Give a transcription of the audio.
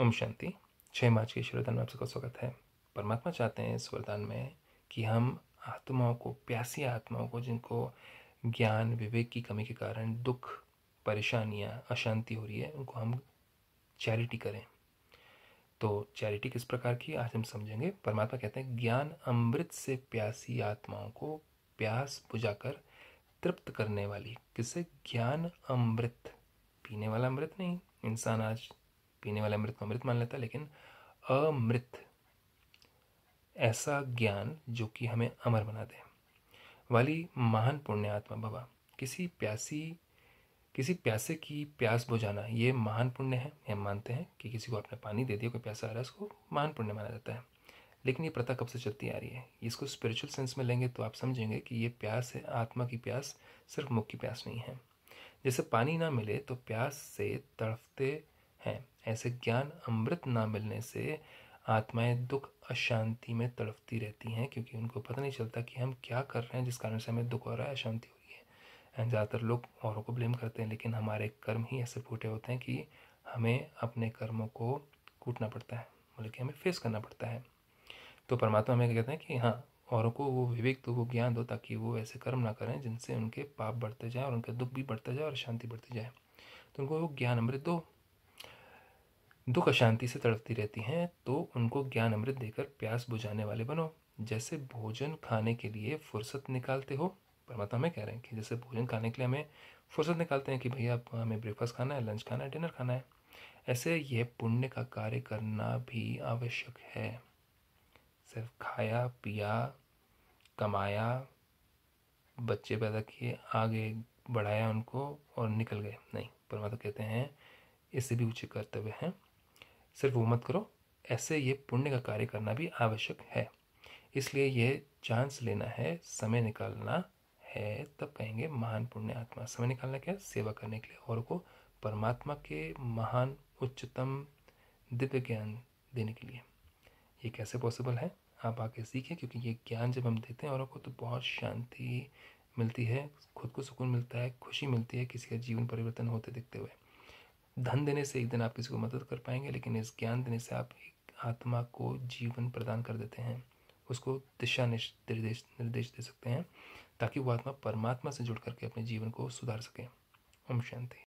ओम शांति छः मार्च के ईश्वरदान में आप सबका स्वागत है परमात्मा चाहते हैं इस वरदान में कि हम आत्माओं को प्यासी आत्माओं को जिनको ज्ञान विवेक की कमी के कारण दुख परेशानियाँ अशांति हो रही है उनको हम चैरिटी करें तो चैरिटी किस प्रकार की आज हम समझेंगे परमात्मा कहते हैं ज्ञान अमृत से प्यासी आत्माओं को प्यास बुझाकर तृप्त करने वाली किससे ज्ञान अमृत पीने वाला अमृत नहीं इंसान आज पीने वाला अमृत को अमृत मान लेता है लेकिन अमृत ऐसा ज्ञान जो कि हमें अमर बना दे वाली महान पुण्य आत्मा बाबा किसी प्यासी किसी प्यासे की प्यास बुझाना ये महान पुण्य है हम मानते हैं कि किसी को आपने पानी दे दिया कोई प्यासा आ रहा है उसको महान पुण्य माना जाता है लेकिन ये प्रथा कब से चलती आ रही है इसको स्पिरिचुअल सेंस में लेंगे तो आप समझेंगे कि ये प्यास है आत्मा की प्यास सिर्फ मुख की प्यास नहीं है जैसे पानी ना मिले तो प्यास से तड़फते है ऐसे ज्ञान अमृत ना मिलने से आत्माएं दुख अशांति में तड़पती रहती हैं क्योंकि उनको पता नहीं चलता कि हम क्या कर रहे हैं जिस कारण से हमें दुख हो रहा है अशांति हो रही है एंड ज़्यादातर लोग औरों को ब्लेम करते हैं लेकिन हमारे कर्म ही ऐसे फूटे होते हैं कि हमें अपने कर्मों को कूटना पड़ता है मतलब कि हमें फेस करना पड़ता है तो परमात्मा हमें कहते हैं कि हाँ औरों को वो विवेक दो वो ज्ञान दो ताकि वो ऐसे कर्म ना करें जिनसे उनके पाप बढ़ते जाएँ और उनका दुख भी बढ़ता जाए और शांति बढ़ती जाए तो उनको वो ज्ञान अमृत दो दुख अशांति से तड़पती रहती हैं तो उनको ज्ञान अमृत देकर प्यास बुझाने वाले बनो जैसे भोजन खाने के लिए फुर्सत निकालते हो परमात्मा में कह रहे हैं कि जैसे भोजन खाने के लिए हमें फुर्सत निकालते हैं कि भैया आप हमें ब्रेकफास्ट खाना है लंच खाना है डिनर खाना है ऐसे यह पुण्य का कार्य करना भी आवश्यक है सिर्फ खाया पिया कमाया बच्चे पैदा किए आगे बढ़ाया उनको और निकल गए नहीं परमात्मा कहते हैं इससे भी ऊँचे कर्तव्य हैं सिर्फ वो मत करो ऐसे ये पुण्य का कार्य करना भी आवश्यक है इसलिए यह चांस लेना है समय निकालना है तब कहेंगे महान पुण्य आत्मा समय निकालना क्या सेवा करने के लिए और को परमात्मा के महान उच्चतम दिव्य ज्ञान देने के लिए ये कैसे पॉसिबल है आप आके सीखें क्योंकि ये ज्ञान जब हम देते हैं औरों को तो बहुत शांति मिलती है खुद को सुकून मिलता है खुशी मिलती है किसी का जीवन परिवर्तन होते दिखते हुए धन देने से एक दिन आप किसी को मदद कर पाएंगे लेकिन इस ज्ञान देने से आप एक आत्मा को जीवन प्रदान कर देते हैं उसको दिशा निर्देश निर्देश दे सकते हैं ताकि वो आत्मा परमात्मा से जुड़ करके अपने जीवन को सुधार सके ओम शांति